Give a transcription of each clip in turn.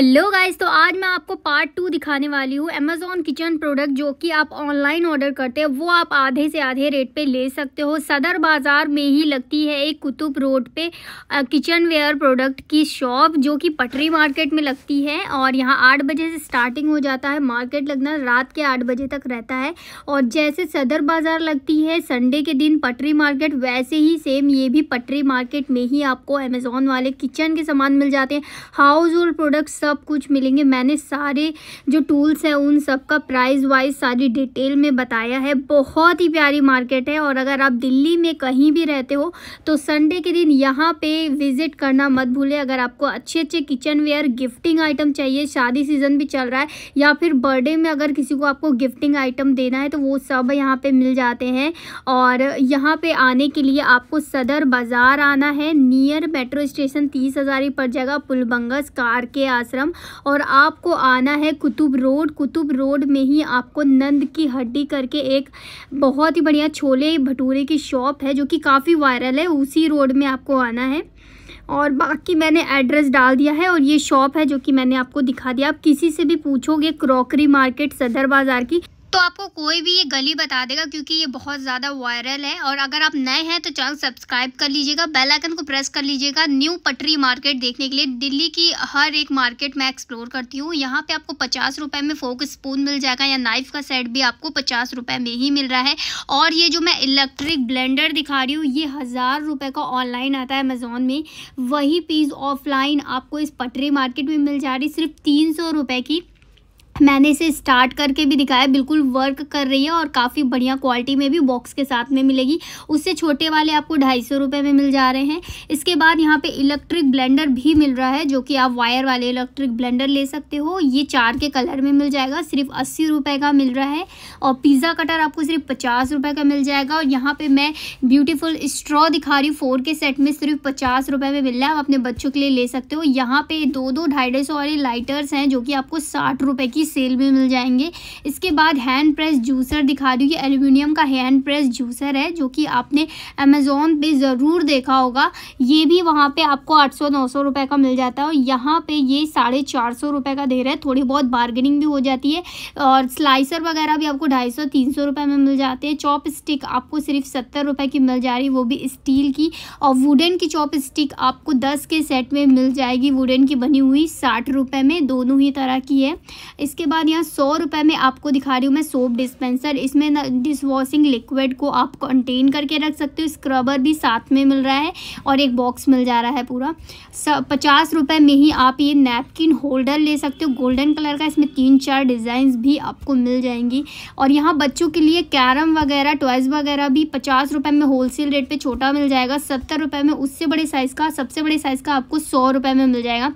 hello guys तो आज मैं आपको पार्ट टू दिखाने वाली हूँ अमेजोन किचन प्रोडक्ट जो कि आप ऑनलाइन ऑर्डर करते हैं वो आप आधे से आधे रेट पे ले सकते हो सदर बाज़ार में ही लगती है एक कुतुब रोड पे किचन वेयर प्रोडक्ट की शॉप जो कि पटरी मार्केट में लगती है और यहाँ आठ बजे से स्टार्टिंग हो जाता है मार्केट लगना रात के आठ बजे तक रहता है और जैसे सदर बाज़ार लगती है संडे के दिन पटरी मार्केट वैसे ही सेम ये भी पटरी मार्केट में ही आपको अमेज़ोन वाले किचन के सामान मिल जाते हैं हाउस होल्ड प्रोडक्ट्स सब कुछ मिलेंगे मैंने सारे जो टूल्स हैं उन सब का प्राइस वाइज सारी डिटेल में बताया है बहुत ही प्यारी मार्केट है और अगर आप दिल्ली में कहीं भी रहते हो तो संडे के दिन यहाँ पे विज़िट करना मत भूलें अगर आपको अच्छे अच्छे किचन वेयर गिफ्टिंग आइटम चाहिए शादी सीज़न भी चल रहा है या फिर बर्थडे में अगर किसी को आपको गिफ्टिंग आइटम देना है तो वो सब यहाँ पे मिल जाते हैं और यहाँ पे आने के लिए आपको सदर बाज़ार आना है नियर मेट्रो स्टेशन तीस हज़ार ही पड़ जाएगा पुलबंगस कार के आस आश्रम और आपको आना है कुतुब रोड कुतुब रोड में ही आपको नंद की हड्डी करके एक बहुत ही बढ़िया छोले भटूरे की शॉप है जो कि काफ़ी वायरल है उसी रोड में आपको आना है और बाकी मैंने एड्रेस डाल दिया है और ये शॉप है जो कि मैंने आपको दिखा दिया आप किसी से भी पूछोगे क्रॉकरी मार्केट सदर बाज़ार की तो आपको कोई भी ये गली बता देगा क्योंकि ये बहुत ज़्यादा वायरल है और अगर आप नए हैं तो चैनल सब्सक्राइब कर लीजिएगा बेल आइकन को प्रेस कर लीजिएगा न्यू पटरी मार्केट देखने के लिए दिल्ली की हर एक मार्केट मैं एक्सप्लोर करती हूँ यहाँ पे आपको पचास रुपये में फोक स्पून मिल जाएगा या नाइफ़ का सेट भी आपको पचास रुपये में ही मिल रहा है और ये जो मैं इलेक्ट्रिक ब्लेंडर दिखा रही हूँ ये हज़ार रुपये का ऑनलाइन आता है अमेज़ोन में वही पीस ऑफलाइन आपको इस पटरी मार्केट में मिल जा रही सिर्फ तीन सौ रुपये की मैंने इसे स्टार्ट करके भी दिखाया बिल्कुल वर्क कर रही है और काफ़ी बढ़िया क्वालिटी में भी बॉक्स के साथ में मिलेगी उससे छोटे वाले आपको ढाई सौ रुपये में मिल जा रहे हैं इसके बाद यहाँ पे इलेक्ट्रिक ब्लेंडर भी मिल रहा है जो कि आप वायर वाले इलेक्ट्रिक ब्लेंडर ले सकते हो ये चार के कलर में मिल जाएगा सिर्फ अस्सी रुपये का मिल रहा है और पिज़्ज़ा कटर आपको सिर्फ पचास रुपये का मिल जाएगा और यहाँ पर मैं ब्यूटीफुल स्ट्रॉ दिखा रही हूँ फोर के सेट में सिर्फ पचास रुपये में मिल रहा है आप अपने बच्चों के लिए ले सकते हो यहाँ पर दो दो ढाई ढाई सौ वाले लाइटर्स हैं जो कि आपको साठ रुपये की सेल में मिल जाएंगे इसके बाद हैंड प्रेस जूसर दिखा दूँ ये एल्यूमिनियम का हैंड प्रेस जूसर है जो कि आपने अमेज़ोन पे ज़रूर देखा होगा ये भी वहाँ पे आपको 800-900 रुपए का मिल जाता है और यहाँ पे ये साढ़े चार सौ रुपये का दे रहा है थोड़ी बहुत बार्गेनिंग भी हो जाती है और स्लाइसर वगैरह भी आपको ढाई सौ तीन सौ रुपये में मिल जाते हैं चॉप स्टिक आपको सिर्फ सत्तर रुपये की मिल जा रही है वो भी स्टील की और वुडन की चॉप स्टिक आपको दस के सेट में मिल जाएगी वुडन की बनी हुई साठ रुपये में दोनों ही तरह की है इसके इसके बाद यहाँ सौ रुपये में आपको दिखा रही हूँ मैं सोप डिस्पेंसर इसमें डिश वॉशिंग लिक्विड को आप कंटेन करके रख सकते हो स्क्रबर भी साथ में मिल रहा है और एक बॉक्स मिल जा रहा है पूरा पचास रुपये में ही आप ये नैपकिन होल्डर ले सकते हो गोल्डन कलर का इसमें तीन चार डिज़ाइन भी आपको मिल जाएंगी और यहाँ बच्चों के लिए कैरम वगैरह टॉयज़ वगैरह भी पचास रुपये में होलसेल रेट पर छोटा मिल जाएगा सत्तर रुपये में उससे बड़े साइज़ का सबसे बड़े साइज़ का आपको सौ रुपये में मिल जाएगा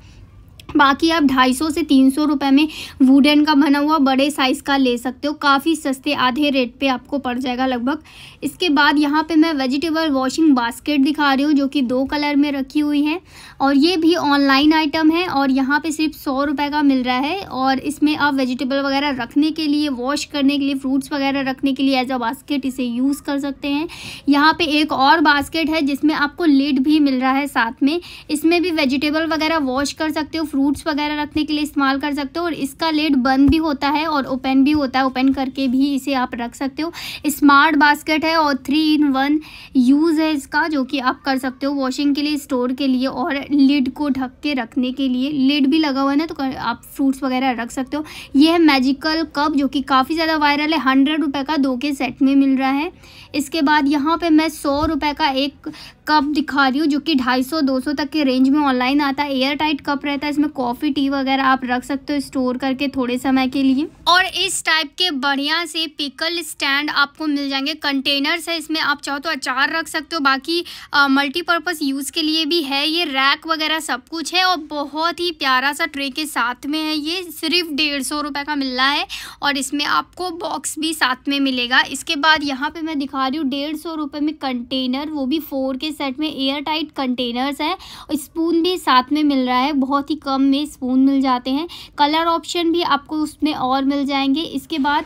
बाकी आप ढाई सौ से तीन सौ रुपये में वुडन का बना हुआ बड़े साइज़ का ले सकते हो काफ़ी सस्ते आधे रेट पे आपको पड़ जाएगा लगभग इसके बाद यहाँ पे मैं वेजिटेबल वॉशिंग बास्केट दिखा रही हूँ जो कि दो कलर में रखी हुई है और ये भी ऑनलाइन आइटम है और यहाँ पे सिर्फ सौ रुपये का मिल रहा है और इसमें आप वेजिटेबल वगैरह रखने के लिए वॉश करने के लिए फ्रूट्स वगैरह रखने के लिए एज अ बास्केट इसे यूज़ कर सकते हैं यहाँ पर एक और बास्केट है जिसमें आपको लिड भी मिल रहा है साथ में इसमें भी वेजिटेबल वगैरह वॉश कर सकते हो फ्रूट फ्रूट्स वगैरह रखने के लिए इस्तेमाल कर सकते हो और इसका लेड बंद भी होता है और ओपन भी होता है ओपन करके भी इसे आप रख सकते हो स्मार्ट बास्केट है और थ्री इन वन यूज़ है इसका जो कि आप कर सकते हो वॉशिंग के लिए स्टोर के लिए और लिड को ढक के रखने के लिए लिड भी लगा हुआ है ना तो आप फ्रूट्स वगैरह रख सकते हो ये है मैजिकल कप जो कि काफ़ी ज़्यादा वायरल है हंड्रेड रुपये का दो के सेट में मिल रहा है इसके बाद यहाँ पे मैं सौ रुपये का एक कप दिखा रही हूँ जो कि 250-200 तक के रेंज में ऑनलाइन आता है एयर टाइट कप रहता है इसमें कॉफ़ी टी वगैरह आप रख सकते हो स्टोर करके थोड़े समय के लिए और इस टाइप के बढ़िया से पिकल स्टैंड आपको मिल जाएंगे कंटेनर्स है इसमें आप चाहो तो अचार रख सकते हो बाकी मल्टीपर्पज़ यूज़ के लिए भी है ये रैक वगैरह सब कुछ है और बहुत ही प्यारा सा ट्रे के साथ में है ये सिर्फ डेढ़ सौ रुपये का मिल रहा है और इसमें आपको बॉक्स भी साथ में मिलेगा इसके बाद यहाँ पर मैं दिखा रही हूँ डेढ़ सौ रुपये में कंटेनर वो भी फोर के इस सेट में एयर टाइट कंटेनर्स है और स्पून भी साथ में मिल रहा है बहुत ही कम में स्पून मिल जाते हैं कलर ऑप्शन भी आपको उसमें और मिल जाएंगे इसके बाद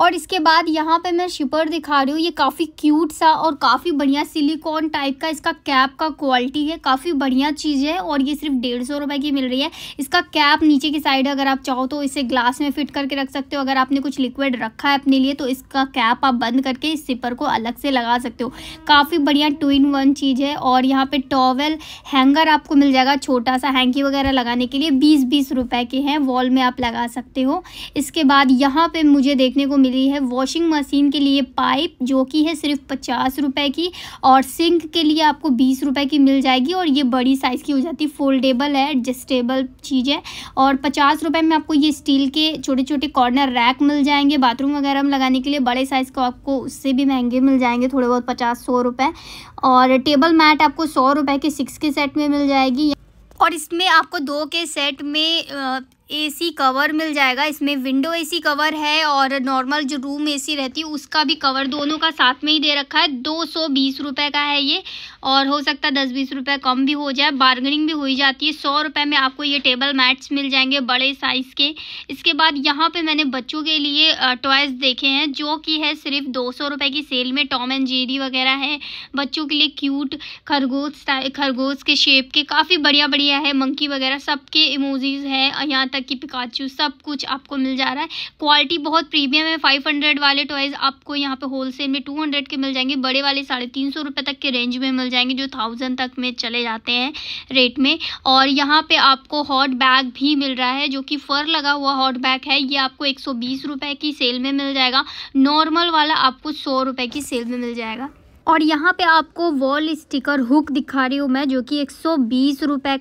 और इसके बाद यहाँ पे मैं शिपर दिखा रही हूँ ये काफ़ी क्यूट सा और काफ़ी बढ़िया सिलिकॉन टाइप का इसका कैप का क्वालिटी है काफ़ी बढ़िया चीज़ है और ये सिर्फ डेढ़ सौ रुपये की मिल रही है इसका कैप नीचे की साइड अगर आप चाहो तो इसे ग्लास में फिट करके रख सकते हो अगर आपने कुछ लिक्विड रखा है अपने लिए तो इसका कैप आप बंद करके इस सिपर को अलग से लगा सकते हो काफ़ी बढ़िया टू इन वन चीज़ है और यहाँ पर टॉवल हैंगर आपको मिल जाएगा छोटा सा हैंकी वगैरह लगाने के लिए बीस बीस रुपये के हैं वॉल में आप लगा सकते हो इसके बाद यहाँ पर मुझे देखने को मिल रही है वॉशिंग मशीन के लिए पाइप जो कि है सिर्फ पचास रुपये की और सिंक के लिए आपको बीस रुपये की मिल जाएगी और ये बड़ी साइज़ की हो जाती है फोल्डेबल है एडजस्टेबल चीज़ है और पचास रुपये में आपको ये स्टील के छोटे छोटे कॉर्नर रैक मिल जाएंगे बाथरूम वगैरह में लगाने के लिए बड़े साइज़ को आपको उससे भी महंगे मिल जाएंगे थोड़े बहुत पचास सौ रुपये और टेबल मैट आपको सौ रुपये के सिक्स के सेट में मिल जाएगी और इसमें आपको दो के सेट में एसी कवर मिल जाएगा इसमें विंडो एसी कवर है और नॉर्मल जो रूम एसी रहती है उसका भी कवर दोनों का साथ में ही दे रखा है दो सौ बीस रुपये का है ये और हो सकता है दस बीस रुपये कम भी हो जाए बार्गनिंग भी हो ही जाती है सौ रुपये में आपको ये टेबल मैट्स मिल जाएंगे बड़े साइज़ के इसके बाद यहाँ पे मैंने बच्चों के लिए टॉयज़ देखे हैं जो कि है सिर्फ दो सौ रुपये की सेल में टॉम एंड जेरी वगैरह है बच्चों के लिए क्यूट खरगोश खरगोश के शेप के काफ़ी बढ़िया बढ़िया है मंकी वगैरह सबके इमोजीज़ है यहाँ तक की पिकाचू सब कुछ आपको मिल जा रहा है क्वालिटी बहुत प्रीमियम है फाइव हंड्रेड वाले टॉयज़ आपको यहाँ पे होलसेल में टू हंड्रेड के मिल जाएंगे बड़े वाले साढ़े तीन सौ रुपये तक के रेंज में मिल जाएंगे जो थाउजेंड तक में चले जाते हैं रेट में और यहाँ पे आपको हॉट बैग भी मिल रहा है जो कि फर लगा हुआ हॉट बैग है ये आपको एक सौ बीस रुपये की सेल में मिल जाएगा नॉर्मल वाला आपको सौ रुपये की सेल में मिल जाएगा और यहाँ पे आपको वॉल स्टिकर हुक दिखा रही हूँ मैं जो कि एक सौ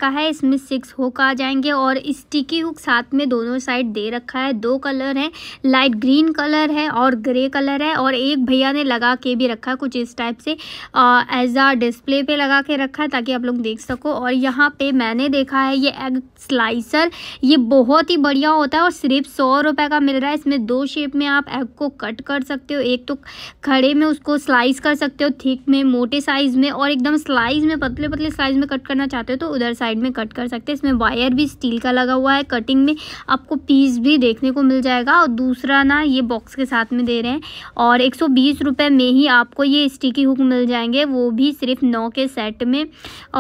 का है इसमें सिक्स हुक आ जाएंगे और स्टिकी हुक साथ में दोनों साइड दे रखा है दो कलर है लाइट ग्रीन कलर है और ग्रे कलर है और एक भैया ने लगा के भी रखा है कुछ इस टाइप से एज आ डिस्प्ले पे लगा के रखा है ताकि आप लोग देख सको और यहाँ पे मैंने देखा है ये एग स्लाइसर ये बहुत ही बढ़िया होता है और सिर्फ सौ रुपये का मिल रहा है इसमें दो शेप में आप एग को कट कर सकते हो एक तो खड़े में उसको स्लाइस कर सकते हो थिक में मोटे साइज़ में और एकदम स्लाइज में पतले पतले साइज़ में कट करना चाहते हो तो उधर साइड में कट कर सकते हैं इसमें वायर भी स्टील का लगा हुआ है कटिंग में आपको पीस भी देखने को मिल जाएगा और दूसरा ना ये बॉक्स के साथ में दे रहे हैं और एक रुपए में ही आपको ये स्टिकी हुक मिल जाएंगे वो भी सिर्फ नौ के सेट में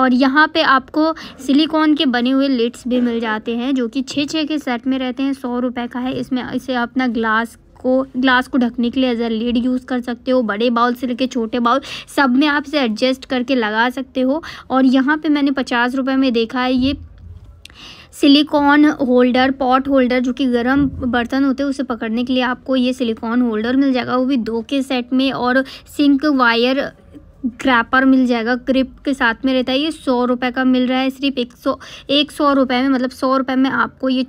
और यहाँ पर आपको सिलिकॉन के बने हुए लिट्स भी मिल जाते हैं जो कि छः छः के सेट में रहते हैं सौ रुपये का है इसमें इसे अपना ग्लास को ग्लास को ढकने के लिए एज अ लीड यूज़ कर सकते हो बड़े बाउल से लेके छोटे बाउल सब में आप इसे एडजस्ट करके लगा सकते हो और यहाँ पे मैंने पचास रुपये में देखा है ये सिलिकॉन होल्डर पॉट होल्डर जो कि गर्म बर्तन होते हैं उसे पकड़ने के लिए आपको ये सिलिकॉन होल्डर मिल जाएगा वो भी दो के सेट में और सिंक वायर ग्रैपर मिल जाएगा ग्रिप के साथ में रहता है ये सौ रुपये का मिल रहा है सिर्फ एक सौ एक सौ रुपये में मतलब सौ रुपये में आपको ये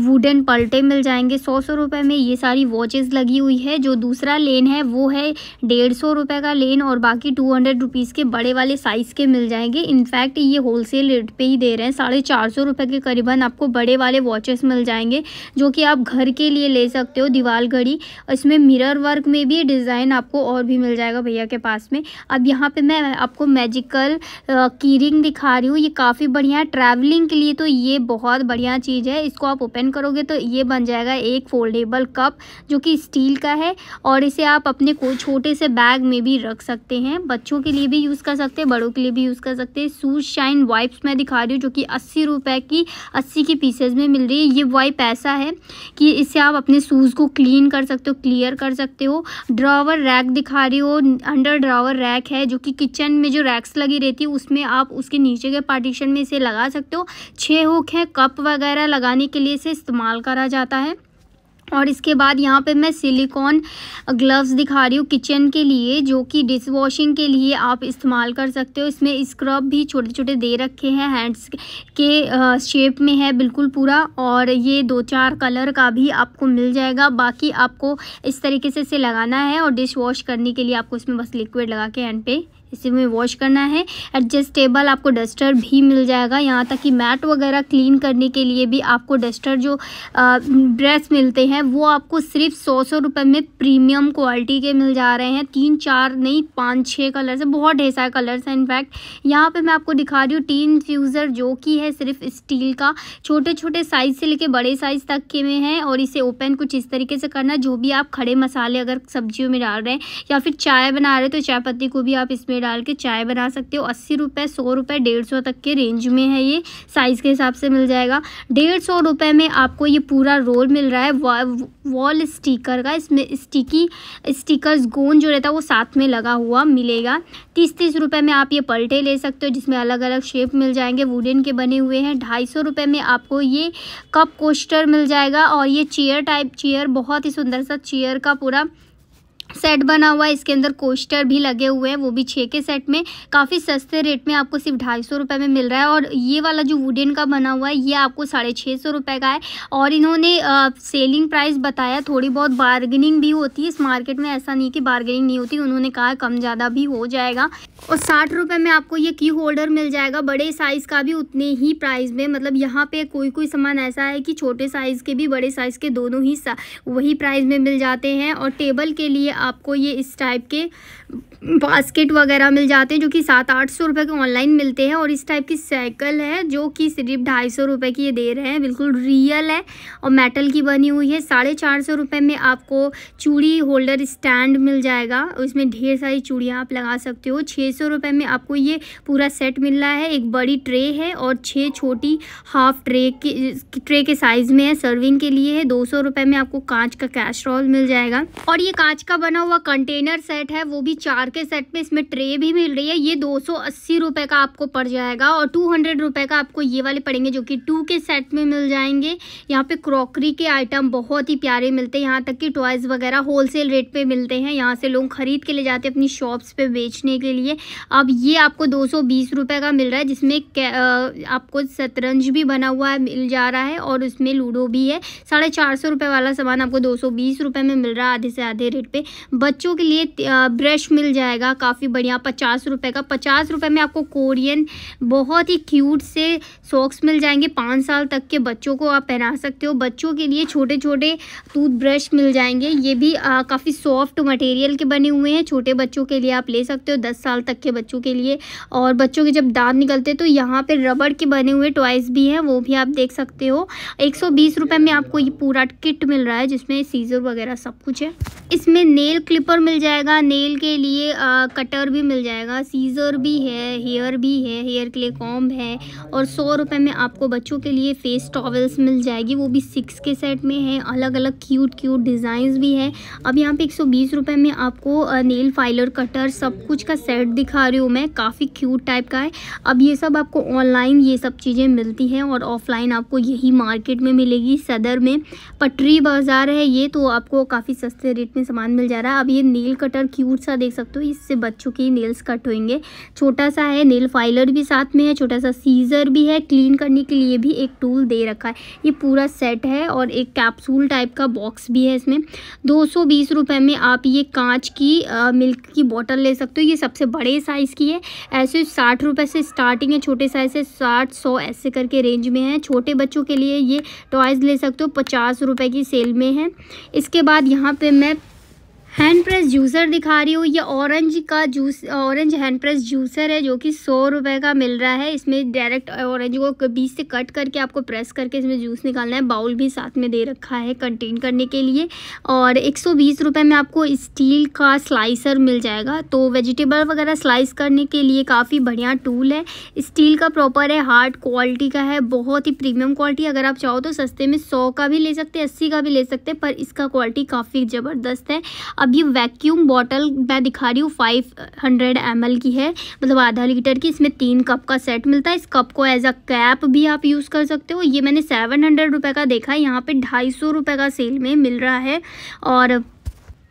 वुडन पलटे मिल जाएंगे सौ सौ रुपये में ये सारी वॉचेस लगी हुई है जो दूसरा लेन है वो है डेढ़ सौ रुपये का लेन और बाकी टू हंड्रेड रुपीज़ के बड़े वाले साइज़ के मिल जाएंगे इनफैक्ट ये होलसेल रेट पे ही दे रहे हैं साढ़े चार सौ रुपये के करीबन आपको बड़े वाले वॉचेस मिल जाएंगे जो कि आप घर के लिए ले सकते हो दीवार घड़ी इसमें मिरर वर्क में भी डिज़ाइन आपको और भी मिल जाएगा भैया के पास में अब यहाँ पर मैं आपको मैजिकल की रिंग दिखा रही हूँ ये काफ़ी बढ़िया ट्रैवलिंग के लिए तो ये बहुत बढ़िया चीज़ है इसको आप ओपन ओपन करोगे तो ये बन जाएगा एक फोल्डेबल कप जो कि स्टील का है और इसे आप अपने को छोटे से बैग में भी रख सकते हैं बच्चों के लिए भी यूज़ कर सकते हैं बड़ों के लिए भी यूज़ कर सकते हैं सूज शाइन वाइप्स मैं दिखा रही हूँ जो कि अस्सी रुपये की अस्सी के पीसेज में मिल रही है ये वाइप ऐसा है कि इससे आप अपने शूज़ को क्लीन कर सकते हो क्लियर कर सकते हो ड्रावर रैक दिखा रही हो अंडर ड्रावर रैक है जो कि किचन में जो रैक्स लगी रहती है उसमें आप उसके नीचे के पार्टीशन में इसे लगा सकते हो छः हुक है कप वगैरह लगाने के लिए इसे इस्तेमाल करा जाता है और इसके बाद यहाँ पे मैं सिलिकॉन ग्लव्स दिखा रही हूँ किचन के लिए जो कि डिश वॉशिंग के लिए आप इस्तेमाल कर सकते हो इसमें स्क्रब भी छोटे छोटे दे रखे हैं हैंड्स के शेप में है बिल्कुल पूरा और ये दो चार कलर का भी आपको मिल जाएगा बाकी आपको इस तरीके से इसे लगाना है और डिश वॉश करने के लिए आपको इसमें बस लिक्विड लगा के हैंड पे इसी में वॉश करना है एडजस्टेबल आपको डस्टर भी मिल जाएगा यहाँ तक कि मैट वगैरह क्लीन करने के लिए भी आपको डस्टर जो ब्रश मिलते हैं वो आपको सिर्फ सौ सौ रुपये में प्रीमियम क्वालिटी के मिल जा रहे हैं तीन चार नहीं पाँच छः कलर्स हैं बहुत ढेर सारे कलर्स हैं इनफैक्ट यहाँ पर मैं आपको दिखा रही हूँ टीन फ्यूज़र जो कि है सिर्फ स्टील का छोटे छोटे साइज़ से लेके बड़े साइज़ तक के में है और इसे ओपन कुछ इस तरीके से करना जो भी आप खड़े मसाले अगर सब्जियों में डाल रहे हैं या फिर चाय बना रहे हैं तो चाय पत्ती को भी आप इसमें डाल के चाय बना सकते हो अस्सी रुपये सौ रुपये डेढ़ सौ तक के रेंज में है ये साइज़ के हिसाब से मिल जाएगा डेढ़ सौ रुपये में आपको ये पूरा रोल मिल रहा है वॉल स्टिकर का इसमें स्टिकी स्टिकर्स गोन जो रहता है वो साथ में लगा हुआ मिलेगा तीस तीस रुपये में आप ये पलटे ले सकते हो जिसमें अलग अलग शेप मिल जाएंगे वुडन के बने हुए हैं ढाई सौ रुपये में आपको ये कप कोस्टर मिल जाएगा और ये चेयर टाइप चेयर बहुत ही सुंदर सा चेयर का पूरा सेट बना हुआ है इसके अंदर कोस्टर भी लगे हुए हैं वो भी छः के सेट में काफ़ी सस्ते रेट में आपको सिर्फ ढाई सौ रुपये में मिल रहा है और ये वाला जो वुडन का बना हुआ है ये आपको साढ़े छः सौ रुपये का है और इन्होंने आ, सेलिंग प्राइस बताया थोड़ी बहुत बार्गेनिंग भी होती है इस मार्केट में ऐसा नहीं कि बार्गेनिंग नहीं होती उन्होंने कहा कम ज़्यादा भी हो जाएगा और साठ रुपये में आपको ये की होल्डर मिल जाएगा बड़े साइज़ का भी उतने ही प्राइस में मतलब यहाँ पे कोई कोई सामान ऐसा है कि छोटे साइज़ के भी बड़े साइज़ के दोनों ही वही प्राइस में मिल जाते हैं और टेबल के लिए आपको ये इस टाइप के बास्केट वगैरह मिल जाते हैं जो कि सात आठ सौ रुपये के ऑनलाइन मिलते हैं और इस टाइप की साइकिल है जो कि सिर्फ ढाई सौ रुपये की ये दे रहे हैं बिल्कुल रियल है और मेटल की बनी हुई है साढ़े चार सौ रुपये में आपको चूड़ी होल्डर स्टैंड मिल जाएगा उसमें ढेर सारी चूड़ियाँ आप लगा सकते हो छः सौ रुपये में आपको ये पूरा सेट मिल रहा है एक बड़ी ट्रे है और छः छोटी हाफ ट्रे के ट्रे के साइज़ में है सर्विंग के लिए है दो सौ रुपये में आपको कांच का रोल मिल जाएगा और ये कांच का बना हुआ कंटेनर सेट है वो भी चार के सेट में इसमें ट्रे भी मिल रही है ये दो सौ अस्सी रुपये का आपको पड़ जाएगा और टू हंड्रेड रुपये का आपको ये वाले पड़ेंगे जो कि टू के सेट में मिल जाएंगे यहाँ पे क्रॉकरी के आइटम बहुत ही प्यारे मिलते हैं यहाँ तक कि टॉयज़ वगैरह होलसेल रेट पे मिलते हैं यहाँ से लोग ख़रीद के ले जाते हैं अपनी शॉप्स पर बेचने के लिए अब ये आपको दो सौ का मिल रहा है जिसमें आपको शतरंज भी बना हुआ है मिल जा रहा है और उसमें लूडो भी है साढ़े चार सौ वाला सामान आपको दो सौ में मिल रहा है आधे से आधे रेट पर बच्चों के लिए ब्रश मिल जाएगा काफ़ी बढ़िया पचास रुपये का पचास रुपये में आपको कोरियन बहुत ही क्यूट से सॉक्स मिल जाएंगे पाँच साल तक के बच्चों को आप पहना सकते हो बच्चों के लिए छोटे छोटे टूथब्रश मिल जाएंगे ये भी काफ़ी सॉफ्ट मटेरियल के बने हुए हैं छोटे बच्चों के लिए आप ले सकते हो दस साल तक के बच्चों के लिए और बच्चों के जब दाँत निकलते तो यहाँ पर रबड़ के बने हुए टॉयस भी हैं वो भी आप देख सकते हो एक सौ में आपको ये पूरा किट मिल रहा है जिसमें सीज़र वगैरह सब कुछ है इसमें नेल क्लिपर मिल जाएगा नेल के लिए आ, कटर भी मिल जाएगा सीज़र भी है हेयर भी है हेयर के लिए कॉम्ब है और सौ रुपये में आपको बच्चों के लिए फेस टॉवल्स मिल जाएगी वो भी सिक्स के सेट में है अलग अलग क्यूट क्यूट डिज़ाइंस भी है अब यहाँ पे एक सौ में आपको नेल फाइलर कटर सब कुछ का सेट दिखा रही हूँ मैं काफ़ी क्यूट टाइप का है अब ये सब आपको ऑनलाइन ये सब चीज़ें मिलती हैं और ऑफलाइन आपको यही मार्केट में मिलेगी सदर में पटरी बाज़ार है ये तो आपको काफ़ी सस्ते रेट में सामान मिल जा रहा है अब ये नेल कटर क्यूट सा देख देख सकते हो इससे बच्चों के नेल्स कट होंगे छोटा सा है नेल फाइलर भी साथ में है छोटा सा सीजर भी है क्लीन करने के लिए भी एक टूल दे रखा है ये पूरा सेट है और एक कैप्सूल टाइप का बॉक्स भी है इसमें दो सौ में आप ये कांच की आ, मिल्क की बॉटल ले सकते हो ये सबसे बड़े साइज़ की है ऐसे साठ रुपये से स्टार्टिंग है छोटे साइज़ से साठ सौ ऐसे करके रेंज में है छोटे बच्चों के लिए ये टॉयज़ ले सकते हो पचास रुपये की सेल में है इसके बाद यहाँ पे मैं हैंड प्रेस जूसर दिखा रही हूँ ये ऑरेंज का juice orange hand press juicer है जो कि सौ रुपए का मिल रहा है इसमें डायरेक्ट ऑरेंज को बीच से कट करके आपको प्रेस करके इसमें जूस निकालना है बाउल भी साथ में दे रखा है कंटेन करने के लिए और एक सौ बीस में आपको स्टील का स्लाइसर मिल जाएगा तो वेजिटेबल वगैरह स्लाइस करने के लिए काफ़ी बढ़िया टूल है स्टील का प्रॉपर है हार्ड क्वालिटी का है बहुत ही प्रीमियम क्वालिटी अगर आप चाहो तो सस्ते में सौ का भी ले सकते हैं अस्सी का भी ले सकते हैं पर इसका क्वालिटी काफ़ी ज़बरदस्त है अब ये वैक्यूम बॉटल मैं दिखा रही हूँ फाइव हंड्रेड एम की है मतलब आधा लीटर की इसमें तीन कप का सेट मिलता है इस कप को एज अ कैप भी आप यूज़ कर सकते हो ये मैंने सेवन हंड्रेड रुपये का देखा है यहाँ पे ढाई सौ रुपये का सेल में मिल रहा है और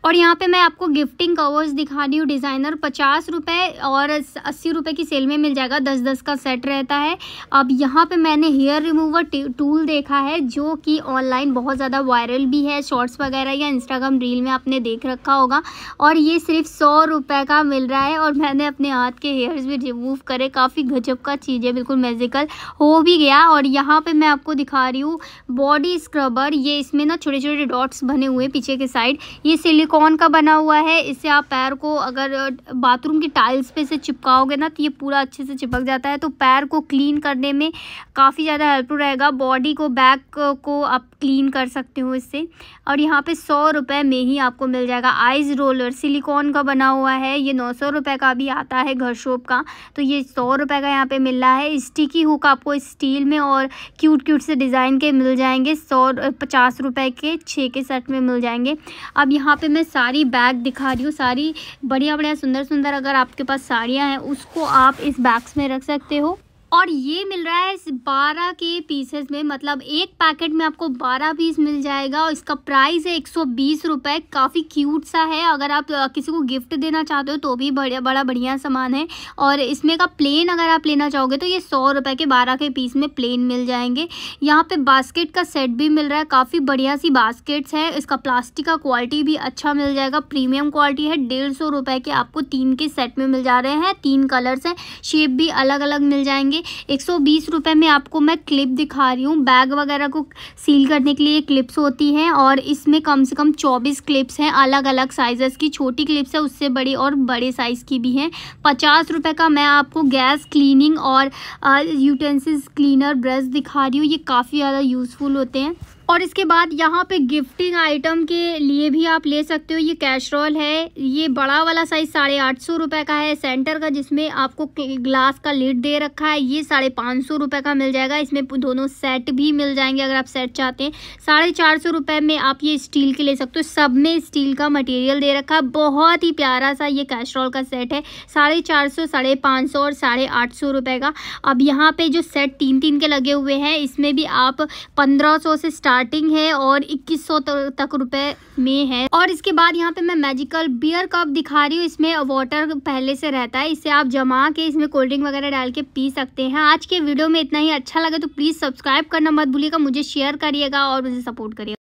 और यहाँ पे मैं आपको गिफ्टिंग कवर्स दिखा रही हूँ डिज़ाइनर पचास रुपये और अस्सी रुपये की सेल में मिल जाएगा दस दस का सेट रहता है अब यहाँ पे मैंने हेयर रिमूवर टूल देखा है जो कि ऑनलाइन बहुत ज़्यादा वायरल भी है शॉर्ट्स वगैरह या इंस्टाग्राम रील में आपने देख रखा होगा और ये सिर्फ सौ रुपये का मिल रहा है और मैंने अपने हाथ के हेयर्स भी रिमूव करे काफ़ी गजब का चीज़ है बिल्कुल मेजिकल हो भी गया और यहाँ पर मैं आपको दिखा रही हूँ बॉडी स्क्रबर ये इसमें ना छोटे छोटे डॉट्स बने हुए पीछे के साइड ये सिलिक सिलिकॉन का बना हुआ है इससे आप पैर को अगर बाथरूम की टाइल्स पे से चिपकाओगे ना तो ये पूरा अच्छे से चिपक जाता है तो पैर को क्लीन करने में काफ़ी ज़्यादा हेल्पफुल रहेगा बॉडी को बैक को आप क्लीन कर सकते हो इससे और यहाँ पे सौ रुपये में ही आपको मिल जाएगा आइज़ रोलर सिलिकॉन का बना हुआ है ये नौ सौ रुपये का भी आता है घर शॉप का तो ये सौ रुपये का यहाँ पे मिल रहा है स्टिकी हुक आपको स्टील में और क्यूट क्यूट से डिज़ाइन के मिल जाएंगे सौ पचास रुपये के छः के सेट में मिल जाएंगे अब यहाँ पर मैं मैं सारी बैग दिखा रही हूँ सारी बढ़िया बढ़िया सुंदर सुंदर अगर आपके पास साड़ियाँ हैं उसको आप इस बैग्स में रख सकते हो और ये मिल रहा है इस बारह के पीसेस में मतलब एक पैकेट में आपको बारह पीस मिल जाएगा और इसका प्राइस है एक सौ बीस रुपये काफ़ी क्यूट सा है अगर आप किसी को गिफ्ट देना चाहते हो तो भी बढ़िया बड़ा बढ़िया सामान है और इसमें का प्लेन अगर आप लेना चाहोगे तो ये सौ रुपये के बारह के पीस में प्लेन मिल जाएंगे यहाँ पर बास्केट का सेट भी मिल रहा है काफ़ी बढ़िया सी बास्केट्स है इसका प्लास्टिक का क्वालिटी भी अच्छा मिल जाएगा प्रीमियम क्वालिटी है डेढ़ सौ रुपये के आपको तीन के सेट में मिल जा रहे हैं तीन कलर्स हैं शेप भी अलग अलग मिल जाएंगे एक सौ में आपको मैं क्लिप दिखा रही हूँ बैग वगैरह को सील करने के लिए क्लिप्स होती हैं और इसमें कम से कम चौबीस क्लिप्स हैं अलग अलग साइज़ की छोटी क्लिप्स है उससे बड़ी और बड़े साइज़ की भी हैं पचास रुपये का मैं आपको गैस क्लीनिंग और यूटेंसिल्स क्लीनर ब्रश दिखा रही हूँ ये काफ़ी ज़्यादा यूज़फुल होते हैं और इसके बाद यहाँ पे गिफ्टिंग आइटम के लिए भी आप ले सकते हो ये कैशरॉल है ये बड़ा वाला साइज साढ़े आठ सौ रुपये का है सेंटर का जिसमें आपको ग्लास का लिड दे रखा है ये साढ़े पाँच सौ रुपये का मिल जाएगा इसमें दोनों सेट भी मिल जाएंगे अगर आप सेट चाहते हैं साढ़े चार सौ रुपये में आप ये स्टील के ले सकते हो सब में स्टील का मटेरियल दे रखा है बहुत ही प्यारा सा ये कैशरॉल का सेट है साढ़े चार सौ साढ़े पाँच सौ और साढ़े आठ सौ रुपये का अब यहाँ पर जो सेट तीन तीन के लगे हुए हैं इसमें भी आप पंद्रह सौ से स्टार्ट स्टार्टिंग है और 2100 तक रुपए में है और इसके बाद यहाँ पे मैं मैजिकल बियर कप दिखा रही हूँ इसमें वाटर पहले से रहता है इसे आप जमा के इसमें कोल्ड ड्रिंक वगैरह डाल के पी सकते हैं आज के वीडियो में इतना ही अच्छा लगे तो प्लीज़ सब्सक्राइब करना मत भूलिएगा मुझे शेयर करिएगा और मुझे सपोर्ट करिएगा